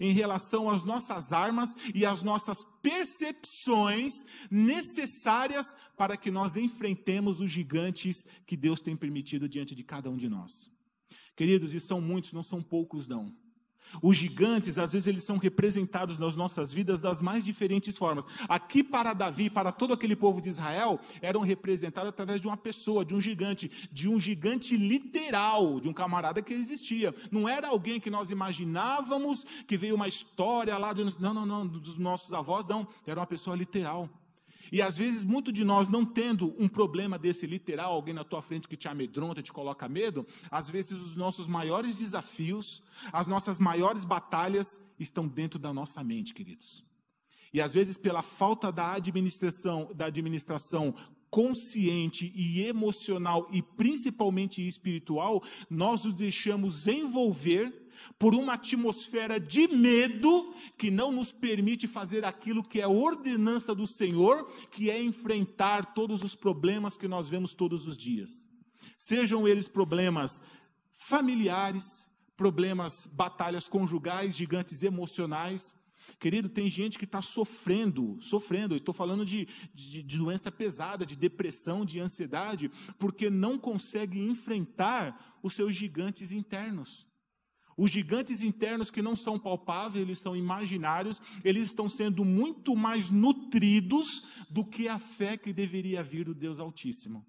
em relação às nossas armas e às nossas percepções necessárias para que nós enfrentemos os gigantes que Deus tem permitido diante de cada um de nós. Queridos, e são muitos, não são poucos, não. Os gigantes, às vezes, eles são representados nas nossas vidas das mais diferentes formas. Aqui, para Davi, para todo aquele povo de Israel, eram representados através de uma pessoa, de um gigante, de um gigante literal, de um camarada que existia. Não era alguém que nós imaginávamos que veio uma história lá. De... Não, não, não, dos nossos avós, não. Era uma pessoa literal. E às vezes, muito de nós não tendo um problema desse literal, alguém na tua frente que te amedronta, te coloca medo, às vezes os nossos maiores desafios, as nossas maiores batalhas estão dentro da nossa mente, queridos. E às vezes, pela falta da administração, da administração consciente e emocional e principalmente espiritual, nós nos deixamos envolver por uma atmosfera de medo que não nos permite fazer aquilo que é ordenança do Senhor, que é enfrentar todos os problemas que nós vemos todos os dias. Sejam eles problemas familiares, problemas, batalhas conjugais, gigantes emocionais. Querido, tem gente que está sofrendo, sofrendo, estou falando de, de, de, doença pesada, de depressão, de ansiedade, porque não consegue enfrentar os seus gigantes internos. Os gigantes internos que não são palpáveis, eles são imaginários, eles estão sendo muito mais nutridos do que a fé que deveria vir do Deus Altíssimo.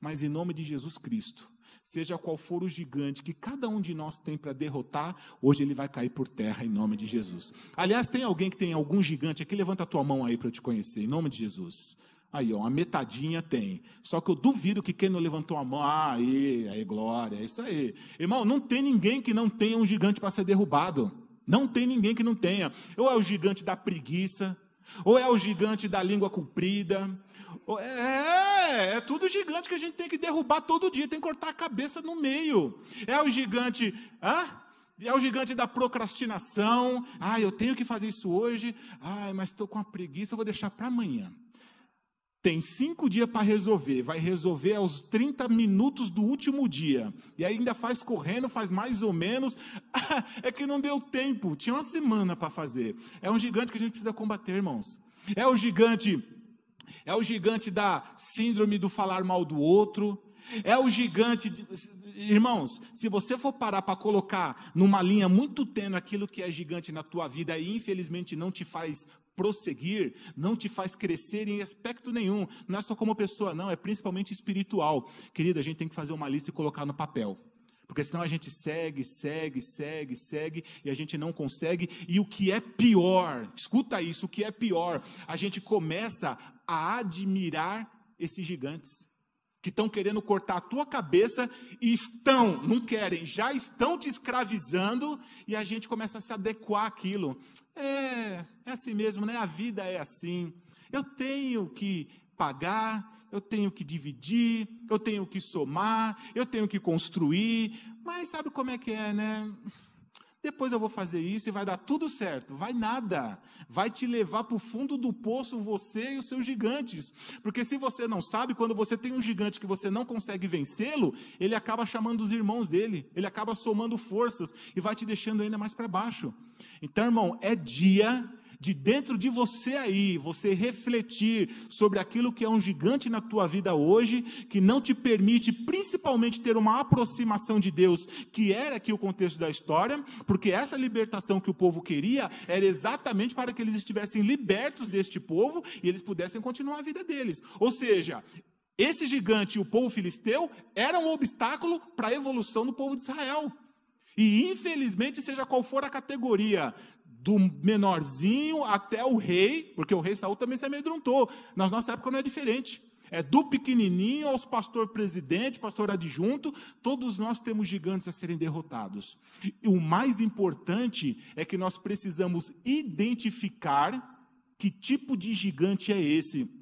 Mas em nome de Jesus Cristo, seja qual for o gigante que cada um de nós tem para derrotar, hoje ele vai cair por terra em nome de Jesus. Aliás, tem alguém que tem algum gigante aqui? Levanta a tua mão aí para eu te conhecer, em nome de Jesus. Aí, ó, uma metadinha tem. Só que eu duvido que quem não levantou a mão, ah, aí, aí, glória, é isso aí. Irmão, não tem ninguém que não tenha um gigante para ser derrubado. Não tem ninguém que não tenha. Ou é o gigante da preguiça, ou é o gigante da língua comprida. É, é, é tudo gigante que a gente tem que derrubar todo dia, tem que cortar a cabeça no meio. É o gigante, ah, é o gigante da procrastinação. Ah, eu tenho que fazer isso hoje. Ah, mas estou com a preguiça, eu vou deixar para amanhã tem cinco dias para resolver, vai resolver aos 30 minutos do último dia, e ainda faz correndo, faz mais ou menos, é que não deu tempo, tinha uma semana para fazer. É um gigante que a gente precisa combater, irmãos. É o gigante, é o gigante da síndrome do falar mal do outro, é o gigante, de, irmãos, se você for parar para colocar numa linha muito tênue aquilo que é gigante na tua vida e infelizmente não te faz prosseguir não te faz crescer em aspecto nenhum. Não é só como pessoa, não, é principalmente espiritual. Querida, a gente tem que fazer uma lista e colocar no papel. Porque senão a gente segue, segue, segue, segue e a gente não consegue. E o que é pior, escuta isso: o que é pior, a gente começa a admirar esses gigantes que estão querendo cortar a tua cabeça e estão, não querem, já estão te escravizando e a gente começa a se adequar àquilo. É, é assim mesmo, né? A vida é assim. Eu tenho que pagar, eu tenho que dividir, eu tenho que somar, eu tenho que construir, mas sabe como é que é, né? depois eu vou fazer isso e vai dar tudo certo. Vai nada. Vai te levar para o fundo do poço você e os seus gigantes. Porque se você não sabe, quando você tem um gigante que você não consegue vencê-lo, ele acaba chamando os irmãos dele, ele acaba somando forças e vai te deixando ainda mais para baixo. Então, irmão, é dia de dentro de você aí, você refletir sobre aquilo que é um gigante na tua vida hoje, que não te permite principalmente ter uma aproximação de Deus, que era aqui o contexto da história, porque essa libertação que o povo queria era exatamente para que eles estivessem libertos deste povo e eles pudessem continuar a vida deles. Ou seja, esse gigante e o povo filisteu era um obstáculo para a evolução do povo de Israel. E infelizmente, seja qual for a categoria, do menorzinho até o rei, porque o rei Saul também se amedrontou. Na nossa época não é diferente. É do pequenininho aos pastor presidente, pastor adjunto, todos nós temos gigantes a serem derrotados. E o mais importante é que nós precisamos identificar que tipo de gigante é esse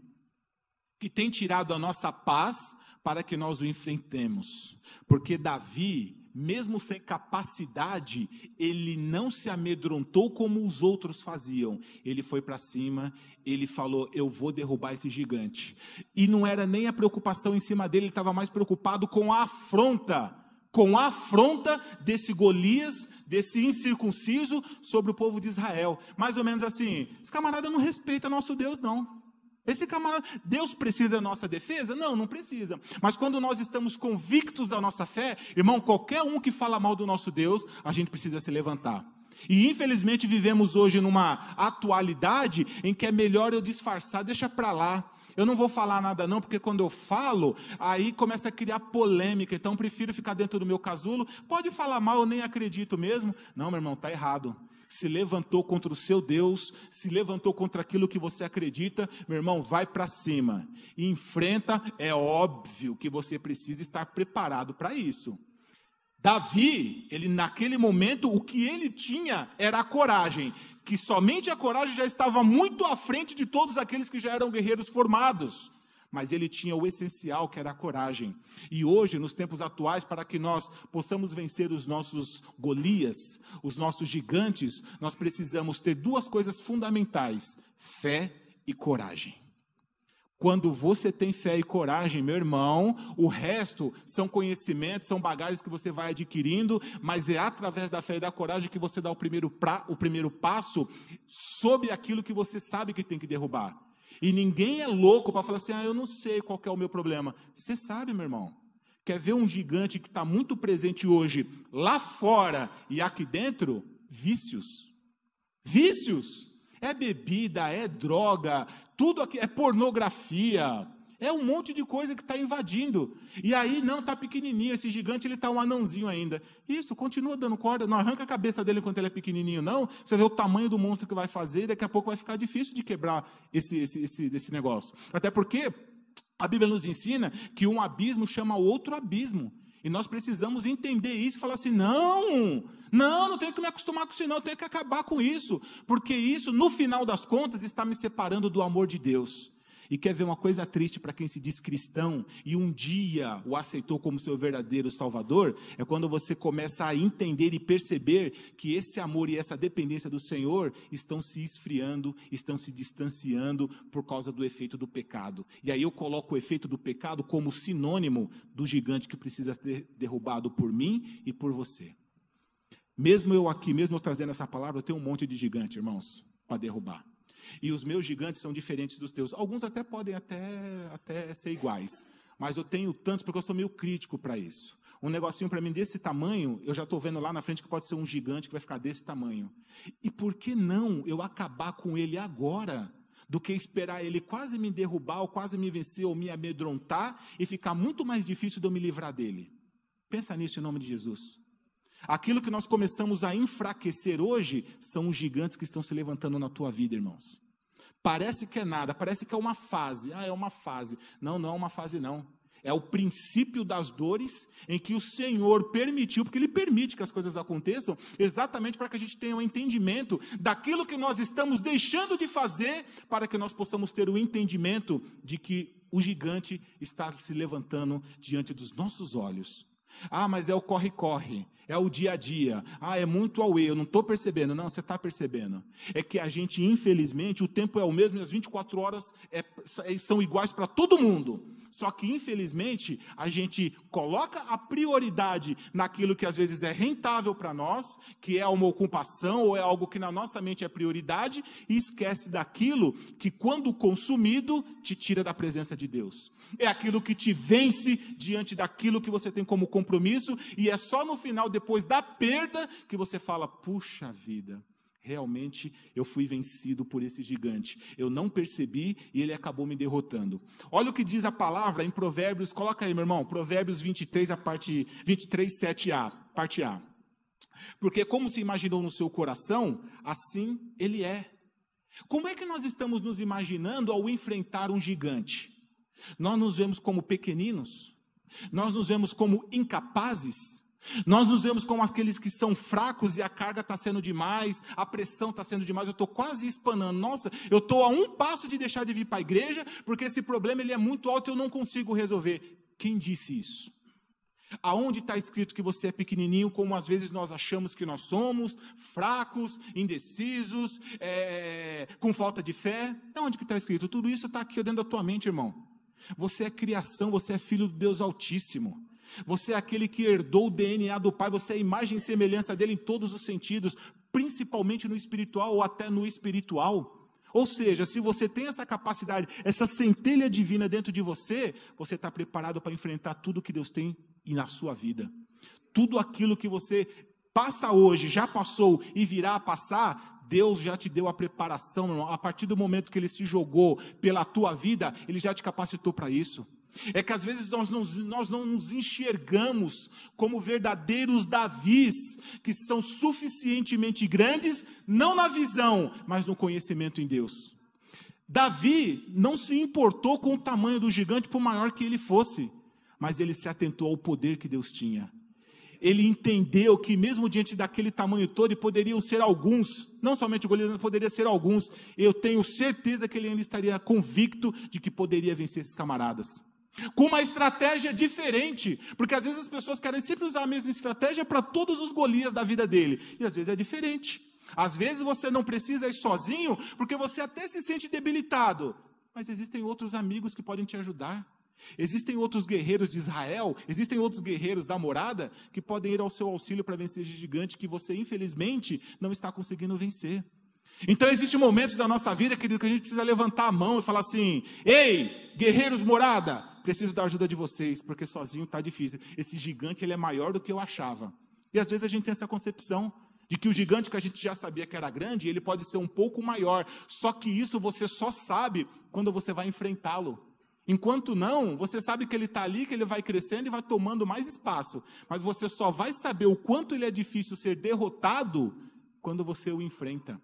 que tem tirado a nossa paz para que nós o enfrentemos. Porque Davi, mesmo sem capacidade, ele não se amedrontou como os outros faziam. Ele foi para cima, ele falou: Eu vou derrubar esse gigante. E não era nem a preocupação em cima dele, ele estava mais preocupado com a afronta. Com a afronta desse Golias, desse incircunciso sobre o povo de Israel. Mais ou menos assim: esse camarada não respeita nosso Deus, não. Esse camarada, Deus precisa da nossa defesa? Não, não precisa. Mas quando nós estamos convictos da nossa fé, irmão, qualquer um que fala mal do nosso Deus, a gente precisa se levantar. E infelizmente vivemos hoje numa atualidade em que é melhor eu disfarçar, deixa para lá. Eu não vou falar nada não, porque quando eu falo, aí começa a criar polêmica. Então prefiro ficar dentro do meu casulo. Pode falar mal, eu nem acredito mesmo. Não, meu irmão, tá errado se levantou contra o seu Deus, se levantou contra aquilo que você acredita, meu irmão, vai para cima. E enfrenta, é óbvio que você precisa estar preparado para isso. Davi, ele naquele momento, o que ele tinha era a coragem, que somente a coragem já estava muito à frente de todos aqueles que já eram guerreiros formados mas ele tinha o essencial, que era a coragem. E hoje, nos tempos atuais, para que nós possamos vencer os nossos Golias, os nossos gigantes, nós precisamos ter duas coisas fundamentais: fé e coragem. Quando você tem fé e coragem, meu irmão, o resto são conhecimentos, são bagagens que você vai adquirindo, mas é através da fé e da coragem que você dá o primeiro, pra, o primeiro passo sobre aquilo que você sabe que tem que derrubar. E ninguém é louco para falar assim: ah, eu não sei qual é o meu problema. Você sabe, meu irmão. Quer ver um gigante que está muito presente hoje lá fora e aqui dentro? Vícios. Vícios. É bebida, é droga, tudo aqui é pornografia, é um monte de coisa que está invadindo. E aí, não, está pequenininho, esse gigante, ele está um anãozinho ainda. Isso, continua dando corda, não arranca a cabeça dele enquanto ele é pequenininho, não. Você vê o tamanho do monstro que vai fazer, daqui a pouco vai ficar difícil de quebrar esse, esse, esse, esse negócio. Até porque a Bíblia nos ensina que um abismo chama outro abismo. E nós precisamos entender isso e falar assim: não, não, não tenho que me acostumar com isso, não, tenho que acabar com isso, porque isso, no final das contas, está me separando do amor de Deus. E quer ver uma coisa triste para quem se diz cristão e um dia o aceitou como seu verdadeiro Salvador? É quando você começa a entender e perceber que esse amor e essa dependência do Senhor estão se esfriando, estão se distanciando por causa do efeito do pecado. E aí eu coloco o efeito do pecado como sinônimo do gigante que precisa ser derrubado por mim e por você. Mesmo eu aqui, mesmo eu trazendo essa palavra, eu tenho um monte de gigante, irmãos, para derrubar. E os meus gigantes são diferentes dos teus. Alguns até podem até, até ser iguais, mas eu tenho tantos porque eu sou meio crítico para isso. Um negocinho para mim desse tamanho, eu já estou vendo lá na frente que pode ser um gigante que vai ficar desse tamanho. E por que não eu acabar com ele agora? do que esperar ele quase me derrubar, ou quase me vencer, ou me amedrontar, e ficar muito mais difícil de eu me livrar dele. Pensa nisso em nome de Jesus. Aquilo que nós começamos a enfraquecer hoje são os gigantes que estão se levantando na tua vida, irmãos. Parece que é nada, parece que é uma fase. Ah, é uma fase. Não, não é uma fase, não. É o princípio das dores em que o Senhor permitiu, porque Ele permite que as coisas aconteçam, exatamente para que a gente tenha um entendimento daquilo que nós estamos deixando de fazer, para que nós possamos ter o entendimento de que o gigante está se levantando diante dos nossos olhos ah, mas é o corre-corre, é o dia a dia. Ah, é muito ao eu não estou percebendo. Não, você está percebendo. É que a gente, infelizmente, o tempo é o mesmo e as 24 horas é, são iguais para todo mundo. Só que, infelizmente, a gente coloca a prioridade naquilo que às vezes é rentável para nós, que é uma ocupação ou é algo que na nossa mente é prioridade, e esquece daquilo que, quando consumido, te tira da presença de Deus. É aquilo que te vence diante daquilo que você tem como compromisso, e é só no final, depois da perda, que você fala: puxa vida Realmente eu fui vencido por esse gigante. Eu não percebi e ele acabou me derrotando. Olha o que diz a palavra em Provérbios, coloca aí, meu irmão, Provérbios 23, a parte 23, 7a, parte A. Porque como se imaginou no seu coração, assim ele é. Como é que nós estamos nos imaginando ao enfrentar um gigante? Nós nos vemos como pequeninos? Nós nos vemos como incapazes? Nós nos vemos como aqueles que são fracos e a carga está sendo demais, a pressão está sendo demais, eu estou quase espanando. Nossa, eu estou a um passo de deixar de vir para a igreja, porque esse problema ele é muito alto e eu não consigo resolver. Quem disse isso? Aonde está escrito que você é pequenininho, como às vezes nós achamos que nós somos, fracos, indecisos, é, com falta de fé? Aonde que está escrito? Tudo isso está aqui dentro da tua mente, irmão. Você é criação, você é filho do Deus Altíssimo. Você é aquele que herdou o DNA do Pai, você é a imagem e semelhança dele em todos os sentidos, principalmente no espiritual ou até no espiritual. Ou seja, se você tem essa capacidade, essa centelha divina dentro de você, você está preparado para enfrentar tudo que Deus tem e na sua vida. Tudo aquilo que você passa hoje, já passou e virá a passar, Deus já te deu a preparação. A partir do momento que Ele se jogou pela tua vida, Ele já te capacitou para isso. É que às vezes nós não, nós não nos enxergamos como verdadeiros Davis, que são suficientemente grandes, não na visão, mas no conhecimento em Deus. Davi não se importou com o tamanho do gigante, por maior que ele fosse, mas ele se atentou ao poder que Deus tinha. Ele entendeu que, mesmo diante daquele tamanho todo, e poderiam ser alguns, não somente o goleiro, mas poderia ser alguns. Eu tenho certeza que ele ainda estaria convicto de que poderia vencer esses camaradas com uma estratégia diferente, porque às vezes as pessoas querem sempre usar a mesma estratégia para todos os golias da vida dele, e às vezes é diferente. Às vezes você não precisa ir sozinho, porque você até se sente debilitado, mas existem outros amigos que podem te ajudar. Existem outros guerreiros de Israel, existem outros guerreiros da morada que podem ir ao seu auxílio para vencer esse gigante que você, infelizmente, não está conseguindo vencer. Então, existem momentos da nossa vida, querido, que a gente precisa levantar a mão e falar assim: Ei, guerreiros morada, preciso da ajuda de vocês, porque sozinho está difícil. Esse gigante ele é maior do que eu achava. E às vezes a gente tem essa concepção de que o gigante que a gente já sabia que era grande, ele pode ser um pouco maior. Só que isso você só sabe quando você vai enfrentá-lo. Enquanto não, você sabe que ele está ali, que ele vai crescendo e vai tomando mais espaço. Mas você só vai saber o quanto ele é difícil ser derrotado quando você o enfrenta.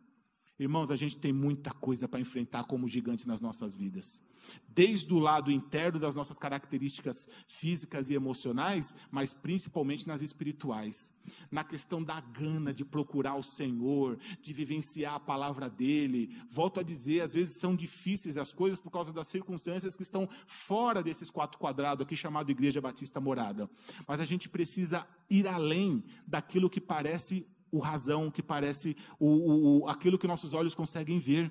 Irmãos, a gente tem muita coisa para enfrentar como gigante nas nossas vidas. Desde o lado interno das nossas características físicas e emocionais, mas principalmente nas espirituais. Na questão da gana de procurar o Senhor, de vivenciar a palavra dele. Volto a dizer, às vezes são difíceis as coisas por causa das circunstâncias que estão fora desses quatro quadrados aqui chamado Igreja Batista Morada. Mas a gente precisa ir além daquilo que parece o razão, que parece o, o, o, aquilo que nossos olhos conseguem ver.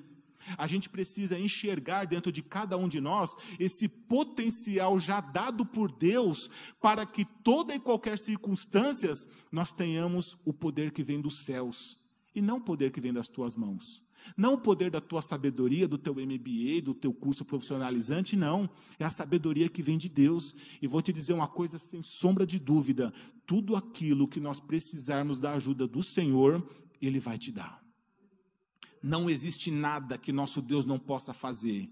A gente precisa enxergar dentro de cada um de nós esse potencial já dado por Deus para que toda e qualquer circunstância nós tenhamos o poder que vem dos céus. E não o poder que vem das tuas mãos. Não o poder da tua sabedoria, do teu MBA, do teu curso profissionalizante, não. É a sabedoria que vem de Deus. E vou te dizer uma coisa sem sombra de dúvida: tudo aquilo que nós precisarmos da ajuda do Senhor, Ele vai te dar. Não existe nada que nosso Deus não possa fazer.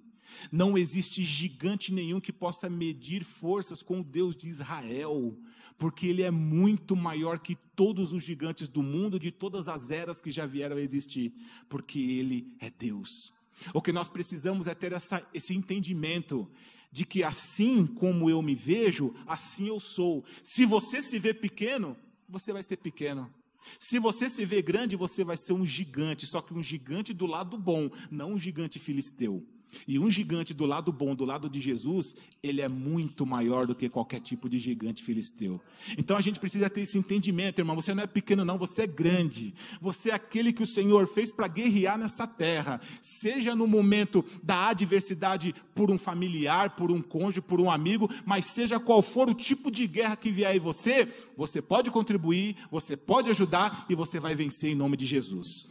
Não existe gigante nenhum que possa medir forças com o Deus de Israel, porque ele é muito maior que todos os gigantes do mundo, de todas as eras que já vieram a existir, porque ele é Deus. O que nós precisamos é ter essa, esse entendimento de que assim como eu me vejo, assim eu sou. Se você se vê pequeno, você vai ser pequeno. Se você se vê grande, você vai ser um gigante, só que um gigante do lado bom, não um gigante filisteu. E um gigante do lado bom, do lado de Jesus, ele é muito maior do que qualquer tipo de gigante filisteu. Então a gente precisa ter esse entendimento, irmão. Você não é pequeno, não, você é grande. Você é aquele que o Senhor fez para guerrear nessa terra. Seja no momento da adversidade por um familiar, por um cônjuge, por um amigo, mas seja qual for o tipo de guerra que vier em você, você pode contribuir, você pode ajudar e você vai vencer em nome de Jesus.